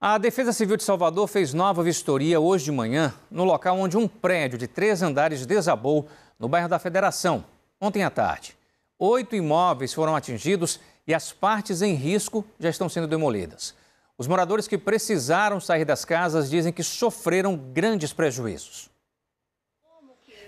A Defesa Civil de Salvador fez nova vistoria hoje de manhã no local onde um prédio de três andares desabou no bairro da Federação, ontem à tarde. Oito imóveis foram atingidos e as partes em risco já estão sendo demolidas. Os moradores que precisaram sair das casas dizem que sofreram grandes prejuízos.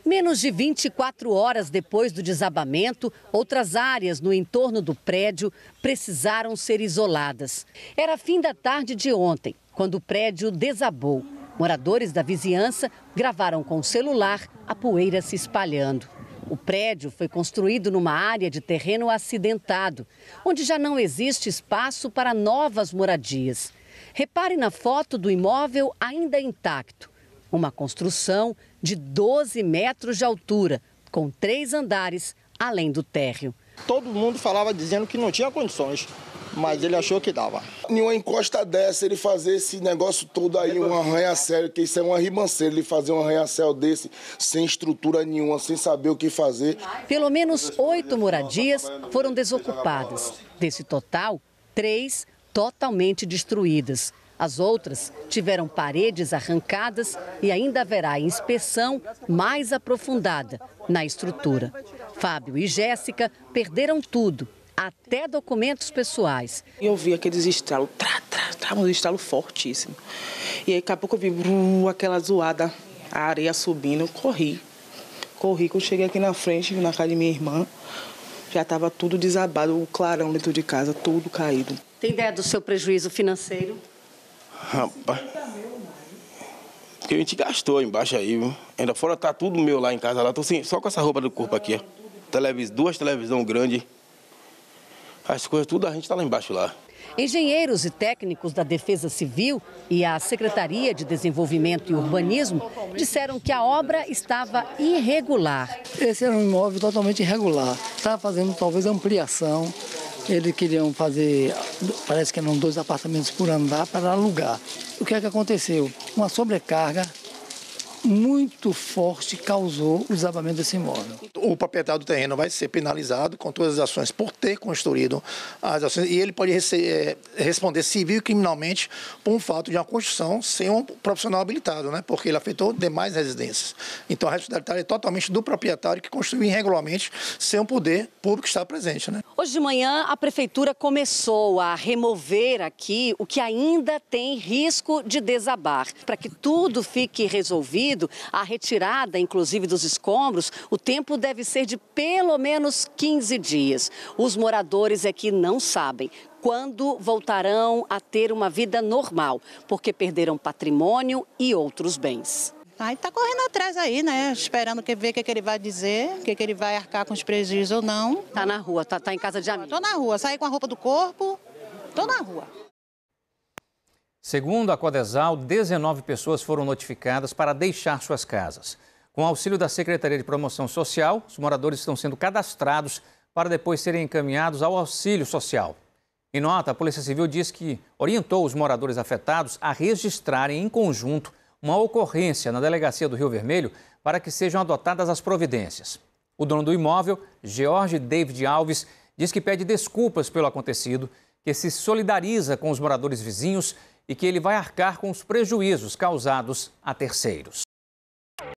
Menos de 24 horas depois do desabamento, outras áreas no entorno do prédio precisaram ser isoladas. Era fim da tarde de ontem, quando o prédio desabou. Moradores da vizinhança gravaram com o celular a poeira se espalhando. O prédio foi construído numa área de terreno acidentado, onde já não existe espaço para novas moradias. Repare na foto do imóvel ainda intacto. Uma construção de 12 metros de altura, com três andares além do térreo. Todo mundo falava dizendo que não tinha condições, mas ele achou que dava. Nenhuma encosta dessa, ele fazer esse negócio todo aí, um arranha-céu, que isso é um arribanceiro, ele fazer um arranha-céu desse sem estrutura nenhuma, sem saber o que fazer. Pelo menos oito moradias foram desocupadas. Desse total, três totalmente destruídas. As outras tiveram paredes arrancadas e ainda haverá inspeção mais aprofundada na estrutura. Fábio e Jéssica perderam tudo, até documentos pessoais. Eu vi aqueles estalos, tra, tra, tra, um estalo fortíssimo. E aí, daqui a pouco eu vi brum, aquela zoada, a areia subindo, eu corri. Corri, quando cheguei aqui na frente, na casa de minha irmã, já estava tudo desabado, o clarão dentro de casa, tudo caído. Tem ideia do seu prejuízo financeiro? Rapaz. Que a gente gastou embaixo aí, viu? Ainda fora tá tudo meu lá em casa lá. Tô sem, só com essa roupa do corpo aqui, ó. Televis, duas televisão grande. As coisas tudo a gente tá lá embaixo lá. Engenheiros e técnicos da Defesa Civil e a Secretaria de Desenvolvimento e Urbanismo disseram que a obra estava irregular. Esse era um imóvel totalmente irregular. Estava fazendo talvez ampliação, eles queriam fazer, parece que eram dois apartamentos por andar para alugar. O que é que aconteceu? Uma sobrecarga muito forte causou o desabamento desse imóvel. O proprietário do terreno vai ser penalizado com todas as ações por ter construído as ações e ele pode receber, eh, responder civil e criminalmente por um fato de uma construção sem um profissional habilitado, né? porque ele afetou demais residências. Então a responsabilidade é totalmente do proprietário que construiu irregularmente sem o poder público estar presente. Né? Hoje de manhã a prefeitura começou a remover aqui o que ainda tem risco de desabar. Para que tudo fique resolvido, envolvido. A retirada, inclusive, dos escombros, o tempo deve ser de pelo menos 15 dias. Os moradores é que não sabem quando voltarão a ter uma vida normal, porque perderam patrimônio e outros bens. Aí está correndo atrás aí, né? Esperando que ver o que, que ele vai dizer, o que, que ele vai arcar com os prejuízos ou não. Tá na rua, tá, tá em casa de amigo. Tô na rua, saí com a roupa do corpo, tô na rua. Segundo a Codesal, 19 pessoas foram notificadas para deixar suas casas. Com auxílio da Secretaria de Promoção Social, os moradores estão sendo cadastrados para depois serem encaminhados ao auxílio social. Em nota, a Polícia Civil diz que orientou os moradores afetados a registrarem em conjunto uma ocorrência na delegacia do Rio Vermelho para que sejam adotadas as providências. O dono do imóvel, George David Alves, diz que pede desculpas pelo acontecido, que se solidariza com os moradores vizinhos e que ele vai arcar com os prejuízos causados a terceiros.